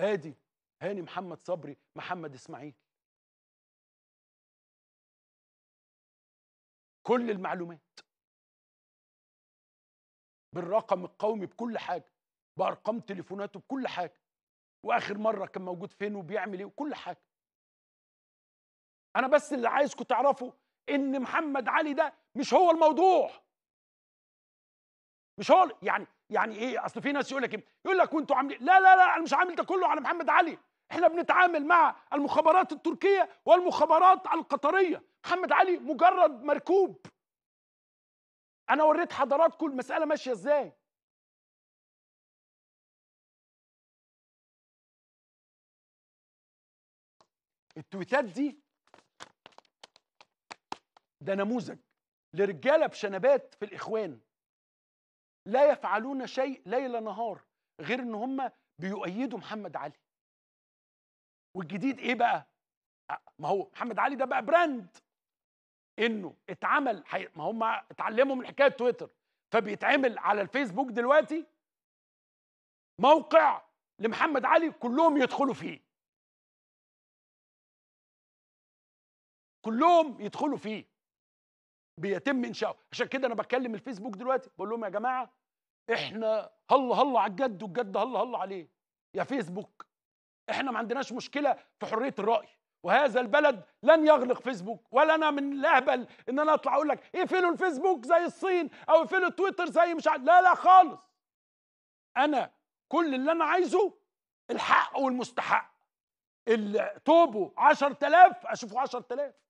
ادي هاني محمد صبري محمد اسماعيل كل المعلومات بالرقم القومي بكل حاجه بارقام تليفوناته بكل حاجه واخر مره كان موجود فين وبيعمل ايه وكل حاجه انا بس اللي عايزكم تعرفوا ان محمد علي ده مش هو الموضوع مش هو يعني يعني ايه اصل في ناس يقول لك إيه؟ يقول لك وانتوا عاملين لا لا لا انا مش عامل ده كله على محمد علي احنا بنتعامل مع المخابرات التركيه والمخابرات القطريه محمد علي مجرد مركوب انا وريت حضراتكم المساله ماشيه ازاي التويتات دي ده نموذج لرجاله بشنبات في الاخوان لا يفعلون شيء ليل نهار غير ان هم بيؤيدوا محمد علي والجديد ايه بقى ما هو محمد علي ده بقى براند انه اتعمل حي... ما هم اتعلموا من حكايه تويتر فبيتعمل على الفيسبوك دلوقتي موقع لمحمد علي كلهم يدخلوا فيه كلهم يدخلوا فيه بيتم انشاؤه عشان كده انا بكلم الفيسبوك دلوقتي بقول لهم يا جماعه احنا هلا هلا على الجد والجد هلا هلا عليه يا فيسبوك احنا ما عندناش مشكله في حريه الراي وهذا البلد لن يغلق فيسبوك ولا انا من الاهبل ان انا اطلع اقول لك اقفلوا الفيسبوك زي الصين او اقفلوا التويتر زي مش عارف لا لا خالص انا كل اللي انا عايزه الحق والمستحق اللي توبوا 10000 اشوفه 10000